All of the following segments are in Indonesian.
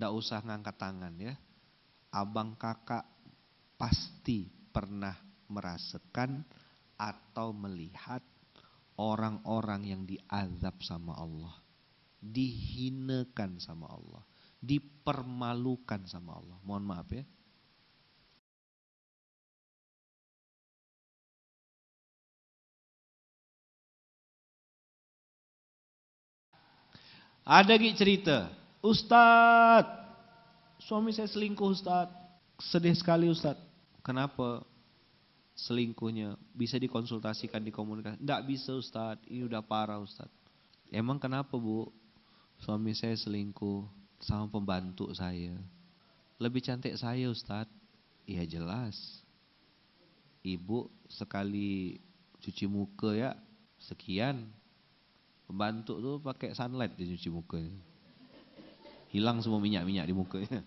Tidak usah ngangkat tangan ya. Abang kakak pasti pernah merasakan atau melihat orang-orang yang diazab sama Allah. Dihinakan sama Allah. Dipermalukan sama Allah. Mohon maaf ya. Ada lagi cerita Ustadz, suami saya selingkuh Ustadz. Sedih sekali Ustadz. Kenapa selingkuhnya? Bisa dikonsultasikan, dikomunikasi. Tidak bisa Ustadz, ini udah parah Ustadz. Emang kenapa Bu? Suami saya selingkuh sama pembantu saya. Lebih cantik saya Ustadz. Iya jelas. Ibu sekali cuci muka ya sekian. Pembantu tuh pakai sunlight dia cuci mukanya hilang semua minyak-minyak di mukanya.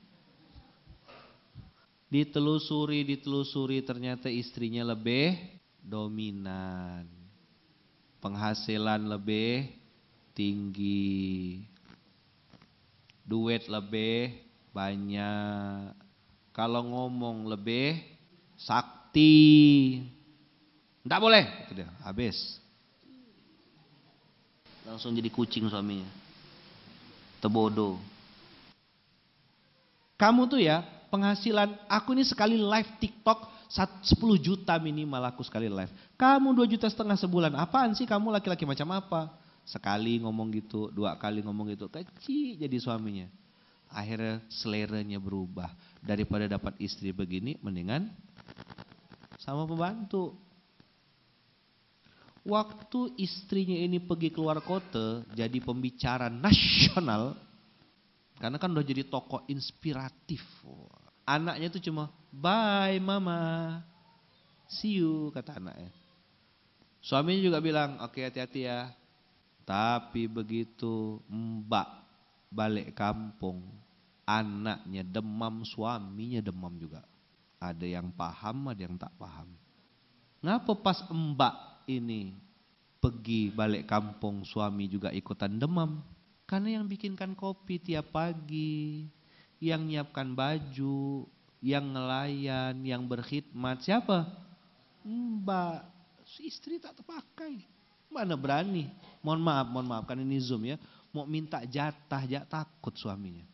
Ditelusuri, ditelusuri ternyata istrinya lebih dominan. Penghasilan lebih tinggi. Duit lebih banyak. Kalau ngomong lebih sakti. Enggak boleh, itu dia, habis. Langsung jadi kucing suaminya. Tebodo. Kamu tuh ya penghasilan aku ini sekali live TikTok 10 juta minimal aku sekali live. Kamu 2 juta setengah sebulan. Apaan sih kamu laki-laki macam apa? Sekali ngomong gitu, dua kali ngomong gitu. Kecil jadi suaminya. Akhirnya seleranya berubah. Daripada dapat istri begini, mendingan sama pembantu. Waktu istrinya ini pergi keluar kota, jadi pembicara nasional, karena kan udah jadi tokoh inspiratif. Anaknya itu cuma, bye mama, see you, kata anaknya. Suaminya juga bilang, oke okay, hati-hati ya. Tapi begitu mbak balik kampung, anaknya demam, suaminya demam juga. Ada yang paham, ada yang tak paham. Ngapa pas mbak ini pergi balik kampung suami juga ikutan demam? Karena yang bikinkan kopi tiap pagi, yang nyiapkan baju, yang ngelayan, yang berkhidmat, siapa? Mbak, si istri tak terpakai. Mana berani? Mohon maaf, mohon maaf, kan ini Zoom ya. Mau minta jatah, jatah takut suaminya.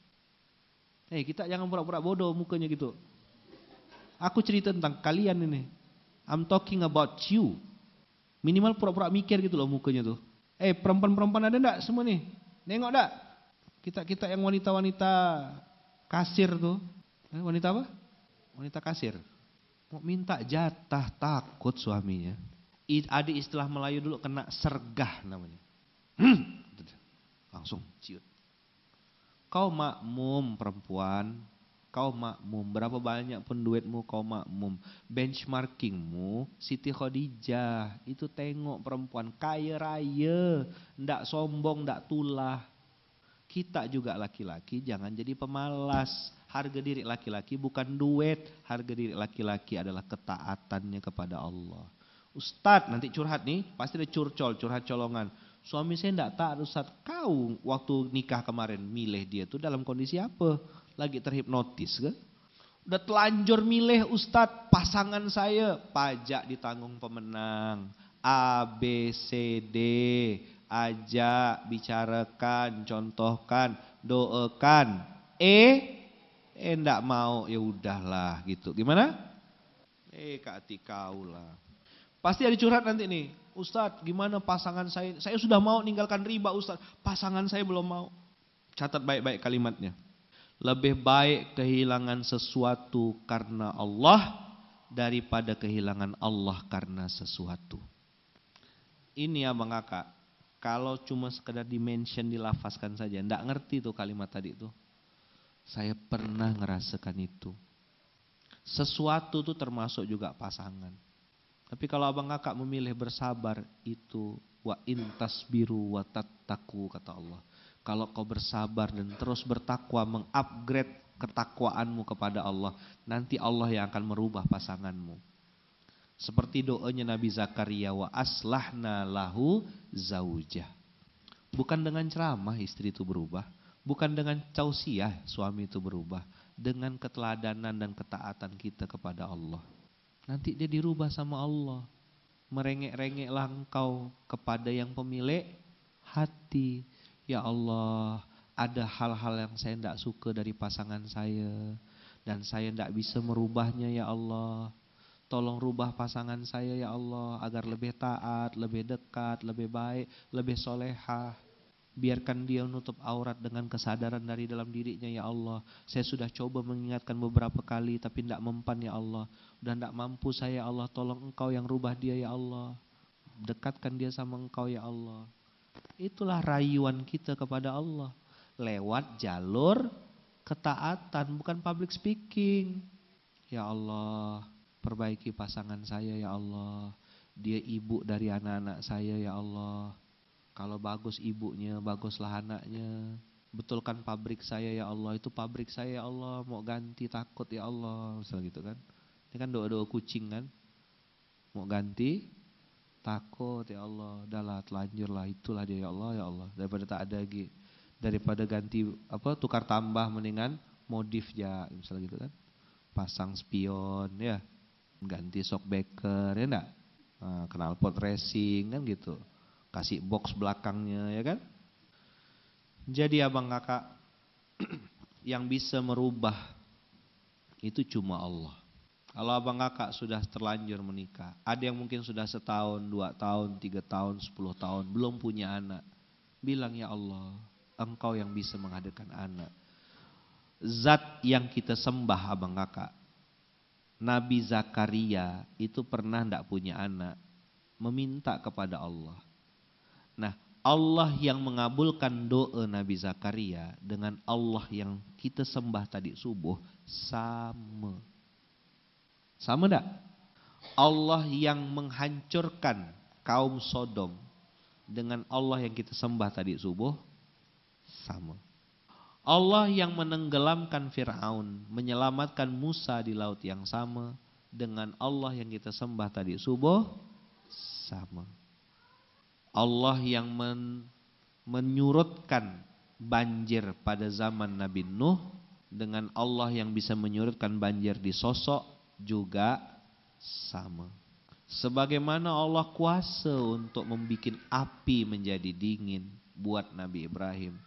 Eh hey, kita jangan pura-pura bodoh mukanya gitu. Aku cerita tentang kalian ini. I'm talking about you. Minimal pura-pura mikir gitu loh mukanya tuh. Eh hey, perempuan-perempuan ada enggak semua nih? Nengok dak? Kita-kita yang wanita-wanita kasir tuh. Eh, wanita apa? Wanita kasir. Mau minta jatah takut suaminya. Ada istilah Melayu dulu kena sergah namanya. Hmm. Langsung ciut. Kau makmum perempuan, kau makmum. Berapa banyak pun duitmu kau makmum. Benchmarkingmu Siti Khadijah. Itu tengok perempuan kaya raya. Ndak sombong, ndak tulah. Kita juga laki-laki jangan jadi pemalas. Harga diri laki-laki bukan duit. Harga diri laki-laki adalah ketaatannya kepada Allah. Ustadz nanti curhat nih, pasti ada curcol, curhat colongan. Suami saya ndak taat Ustadz, kau waktu nikah kemarin milih dia tuh dalam kondisi apa? Lagi terhipnotis kan? Udah telanjur milih Ustadz pasangan saya. Pajak ditanggung pemenang. A, B, C, D. Ajak, bicarakan, contohkan, doakan. E, eh enggak mau ya udahlah gitu. Gimana? Eh Kak Tika lah. Pasti ada curhat nanti nih. Ustadz gimana pasangan saya? Saya sudah mau ninggalkan riba Ustadz. Pasangan saya belum mau. Catat baik-baik kalimatnya. Lebih baik kehilangan sesuatu karena Allah daripada kehilangan Allah karena sesuatu. Ini ya bang kakak, kalau cuma sekedar dimention dilafaskan saja, ndak ngerti tuh kalimat tadi itu. Saya pernah ngerasakan itu. Sesuatu tuh termasuk juga pasangan. Tapi kalau abang kakak memilih bersabar itu wa intas biru wa tattaku kata Allah. Kalau kau bersabar dan terus bertakwa, mengupgrade ketakwaanmu kepada Allah, nanti Allah yang akan merubah pasanganmu. Seperti doanya Nabi Zakaria wa aslahna lahu zaujah. Bukan dengan ceramah istri itu berubah, bukan dengan causiah suami itu berubah, dengan keteladanan dan ketaatan kita kepada Allah. Nanti dia dirubah sama Allah. Merengek-rengeklah engkau kepada yang pemilik hati. Ya Allah, ada hal-hal yang saya tidak suka dari pasangan saya. Dan saya tidak bisa merubahnya ya Allah. Tolong rubah pasangan saya ya Allah agar lebih taat, lebih dekat, lebih baik, lebih solehah. Biarkan dia menutup aurat dengan kesadaran dari dalam dirinya ya Allah. Saya sudah coba mengingatkan beberapa kali tapi tidak mempan ya Allah. Dan tidak mampu saya ya Allah tolong engkau yang rubah dia ya Allah. Dekatkan dia sama engkau ya Allah. Itulah rayuan kita kepada Allah. Lewat jalur ketaatan, bukan public speaking. Ya Allah, perbaiki pasangan saya ya Allah. Dia ibu dari anak-anak saya ya Allah. Kalau bagus ibunya, baguslah anaknya. Betulkan pabrik saya ya Allah, itu pabrik saya ya Allah. Mau ganti takut ya Allah, misalnya gitu kan. Ini kan doa-doa kucing kan. Mau ganti, takut ya Allah dahlah lah itulah dia ya Allah ya Allah daripada tak ada lagi daripada ganti apa tukar tambah mendingan modif ya misalnya gitu kan pasang spion ya ganti shockbreaker ya enggak nah, kenal pot racing kan gitu kasih box belakangnya ya kan jadi abang kakak yang bisa merubah itu cuma Allah kalau abang kakak sudah terlanjur menikah, ada yang mungkin sudah setahun, dua tahun, tiga tahun, sepuluh tahun, belum punya anak. Bilang ya Allah, engkau yang bisa menghadirkan anak. Zat yang kita sembah abang kakak. Nabi Zakaria itu pernah tidak punya anak. Meminta kepada Allah. Nah Allah yang mengabulkan doa Nabi Zakaria dengan Allah yang kita sembah tadi subuh sama. Sama enggak? Allah yang menghancurkan kaum Sodom dengan Allah yang kita sembah tadi subuh sama. Allah yang menenggelamkan Firaun, menyelamatkan Musa di laut yang sama dengan Allah yang kita sembah tadi subuh sama. Allah yang men menyurutkan banjir pada zaman Nabi Nuh dengan Allah yang bisa menyurutkan banjir di sosok juga sama. Sebagaimana Allah kuasa untuk membuat api menjadi dingin buat Nabi Ibrahim.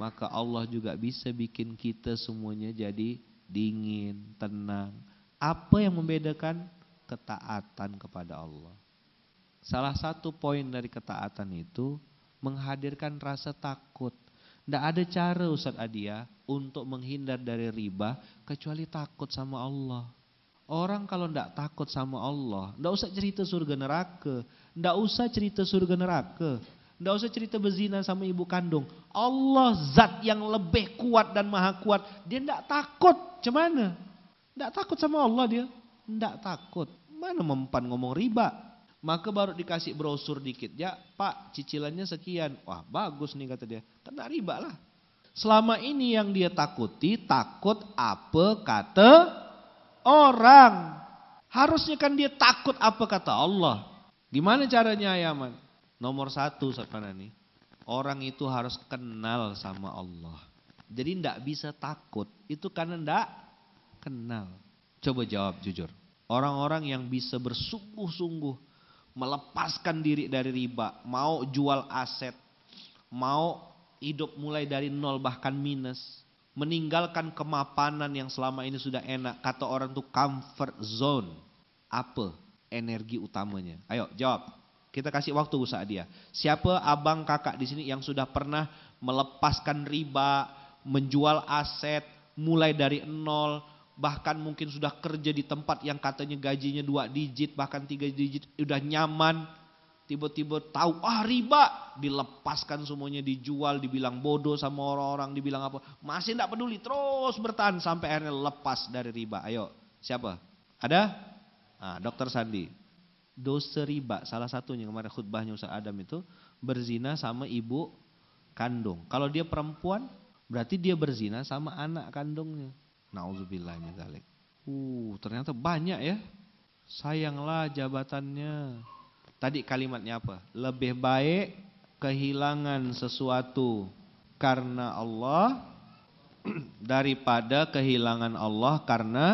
Maka Allah juga bisa bikin kita semuanya jadi dingin, tenang. Apa yang membedakan? Ketaatan kepada Allah. Salah satu poin dari ketaatan itu menghadirkan rasa takut. Tidak ada cara Ustadz Adia untuk menghindar dari riba kecuali takut sama Allah. Orang kalau tidak takut sama Allah, tidak usah cerita surga neraka, tidak usah cerita surga neraka, tidak usah cerita berzina sama ibu kandung. Allah zat yang lebih kuat dan maha kuat, dia tidak takut. Cemana? Tidak takut sama Allah dia, tidak takut. Mana mempan ngomong riba? Maka baru dikasih brosur dikit, ya pak cicilannya sekian. Wah bagus nih kata dia, Tidak riba lah. Selama ini yang dia takuti, takut apa kata orang. Harusnya kan dia takut apa kata Allah. Gimana caranya Yaman? Nomor satu nih. Orang itu harus kenal sama Allah. Jadi ndak bisa takut. Itu karena ndak kenal. Coba jawab jujur. Orang-orang yang bisa bersungguh-sungguh melepaskan diri dari riba, mau jual aset, mau hidup mulai dari nol bahkan minus, meninggalkan kemapanan yang selama ini sudah enak. Kata orang tuh comfort zone. Apa energi utamanya? Ayo jawab. Kita kasih waktu usaha dia. Siapa abang kakak di sini yang sudah pernah melepaskan riba, menjual aset, mulai dari nol, bahkan mungkin sudah kerja di tempat yang katanya gajinya dua digit, bahkan tiga digit, udah nyaman, Tiba-tiba tahu, ah riba. Dilepaskan semuanya, dijual, dibilang bodoh sama orang-orang, dibilang apa. Masih tidak peduli, terus bertahan sampai akhirnya lepas dari riba. Ayo, siapa? Ada? Nah, dokter Sandi. Dosa riba, salah satunya kemarin khutbahnya Ustaz Adam itu, berzina sama ibu kandung. Kalau dia perempuan, berarti dia berzina sama anak kandungnya. Nauzubillahnya Uh, ternyata banyak ya. Sayanglah jabatannya. Tadi kalimatnya apa? Lebih baik kehilangan sesuatu karena Allah daripada kehilangan Allah karena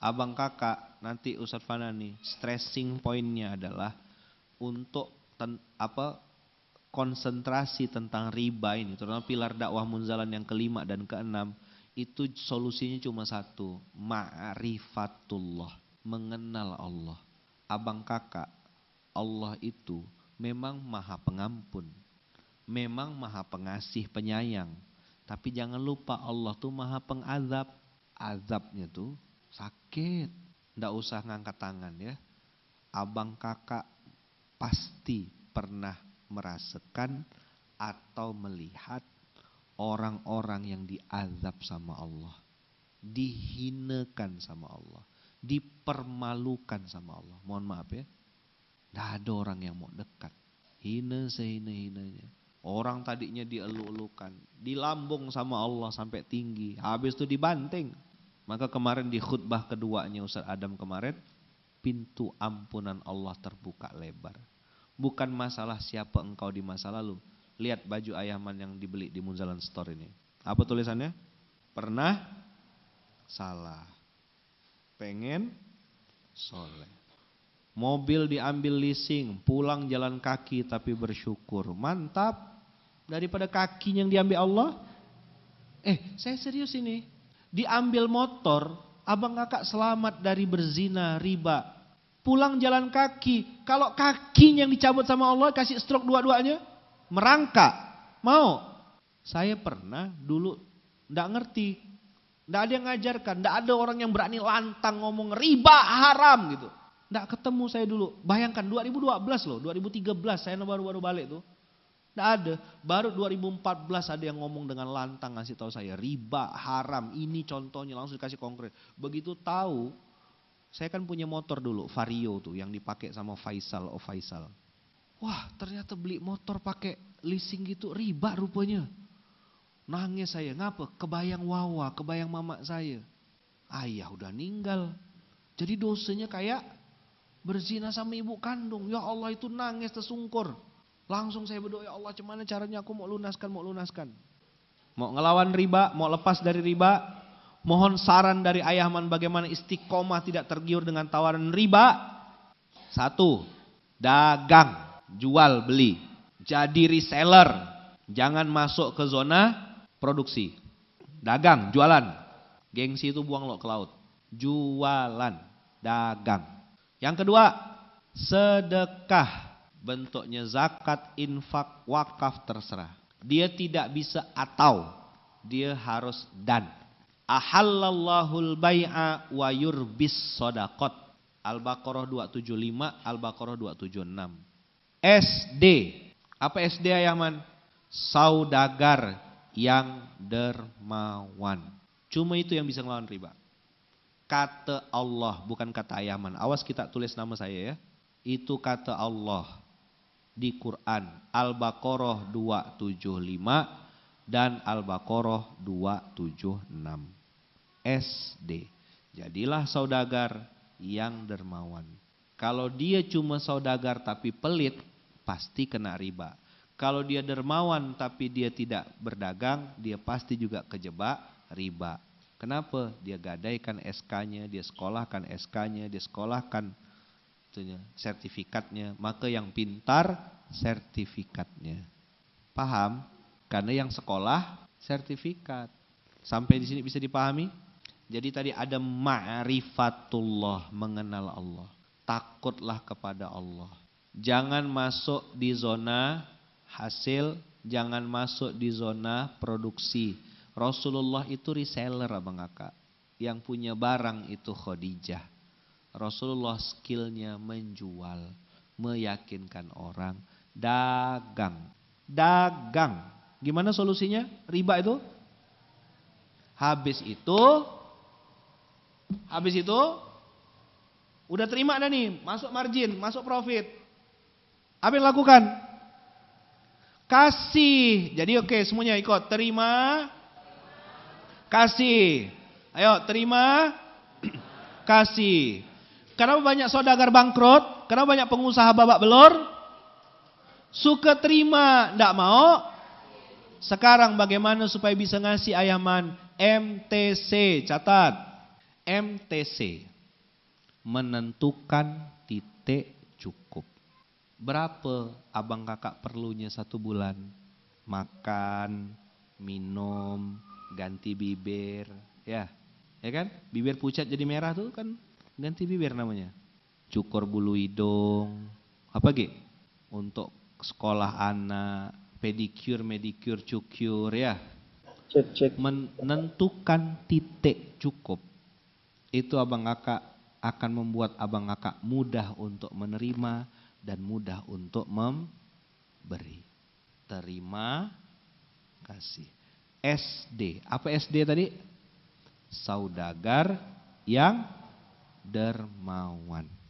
abang kakak nanti Fana Fanani stressing poinnya adalah untuk ten, apa konsentrasi tentang riba ini terutama pilar dakwah munzalan yang kelima dan keenam itu solusinya cuma satu ma'rifatullah mengenal Allah abang kakak, Allah itu memang maha pengampun. Memang maha pengasih penyayang. Tapi jangan lupa Allah tuh maha pengazab. Azabnya tuh sakit. Tidak usah ngangkat tangan ya. Abang kakak pasti pernah merasakan atau melihat orang-orang yang diazab sama Allah. Dihinakan sama Allah dipermalukan sama Allah. Mohon maaf ya. Tidak ada orang yang mau dekat. Hina sehina-hinanya. Orang tadinya dielulukan, dilambung sama Allah sampai tinggi. Habis itu dibanting. Maka kemarin di khutbah keduanya Ustaz Adam kemarin, pintu ampunan Allah terbuka lebar. Bukan masalah siapa engkau di masa lalu. Lihat baju ayaman yang dibeli di Munzalan Store ini. Apa tulisannya? Pernah salah pengen soleh. Mobil diambil leasing, pulang jalan kaki tapi bersyukur. Mantap. Daripada kaki yang diambil Allah. Eh, saya serius ini. Diambil motor, abang kakak selamat dari berzina, riba. Pulang jalan kaki. Kalau kakinya yang dicabut sama Allah, kasih stroke dua-duanya. Merangkak. Mau. Saya pernah dulu nggak ngerti tidak ada yang ngajarkan, tidak ada orang yang berani lantang ngomong riba haram gitu. Tidak ketemu saya dulu. Bayangkan 2012 loh, 2013 saya baru-baru balik tuh. Tidak ada. Baru 2014 ada yang ngomong dengan lantang ngasih tahu saya riba haram. Ini contohnya langsung dikasih konkret. Begitu tahu, saya kan punya motor dulu Vario tuh yang dipakai sama Faisal oh Faisal. Wah ternyata beli motor pakai leasing gitu riba rupanya. Nangis saya, ngapa? Kebayang Wawa, kebayang mamak saya. Ayah udah ninggal. Jadi dosanya kayak berzina sama ibu kandung. Ya Allah itu nangis tersungkur. Langsung saya berdoa, ya Allah cuman caranya aku mau lunaskan, mau lunaskan. Mau ngelawan riba, mau lepas dari riba. Mohon saran dari ayahman bagaimana istiqomah tidak tergiur dengan tawaran riba. Satu, dagang, jual beli. Jadi reseller, jangan masuk ke zona produksi, dagang, jualan. Gengsi itu buang lo ke laut. Jualan, dagang. Yang kedua, sedekah. Bentuknya zakat, infak, wakaf, terserah. Dia tidak bisa atau, dia harus dan. Ahallallahul Baya wa yurbis sodakot. Al-Baqarah 275, Al-Baqarah 276. SD. Apa SD Ayaman? Saudagar yang dermawan. Cuma itu yang bisa melawan riba. Kata Allah, bukan kata Ayaman. Awas kita tulis nama saya ya. Itu kata Allah di Quran. Al-Baqarah 275 dan Al-Baqarah 276. SD. Jadilah saudagar yang dermawan. Kalau dia cuma saudagar tapi pelit, pasti kena riba. Kalau dia dermawan tapi dia tidak berdagang, dia pasti juga kejebak riba. Kenapa? Dia gadaikan SK-nya, dia sekolahkan SK-nya, dia sekolahkan sertifikatnya. Maka yang pintar sertifikatnya. Paham? Karena yang sekolah sertifikat. Sampai di sini bisa dipahami? Jadi tadi ada ma'rifatullah, mengenal Allah. Takutlah kepada Allah. Jangan masuk di zona hasil jangan masuk di zona produksi. Rasulullah itu reseller abang kakak. Yang punya barang itu Khadijah. Rasulullah skillnya menjual, meyakinkan orang, dagang. Dagang. Gimana solusinya? Riba itu? Habis itu, habis itu, udah terima dah nih, masuk margin, masuk profit. Apa yang lakukan? Kasih. Jadi oke okay, semuanya ikut. Terima. Kasih. Ayo terima. Kasih. Kenapa banyak saudagar bangkrut? Kenapa banyak pengusaha babak belur? Suka terima, tidak mau. Sekarang bagaimana supaya bisa ngasih ayaman? MTC, catat. MTC. Menentukan titik cukup berapa abang kakak perlunya satu bulan? Makan, minum, ganti bibir, ya. Ya kan? Bibir pucat jadi merah tuh kan ganti bibir namanya. Cukur bulu hidung, apa gitu Untuk sekolah anak, pedikur, medikur, cukur ya. cek, cek. Menentukan titik cukup. Itu abang kakak akan membuat abang kakak mudah untuk menerima dan mudah untuk memberi. Terima kasih. SD, apa SD tadi? Saudagar yang dermawan.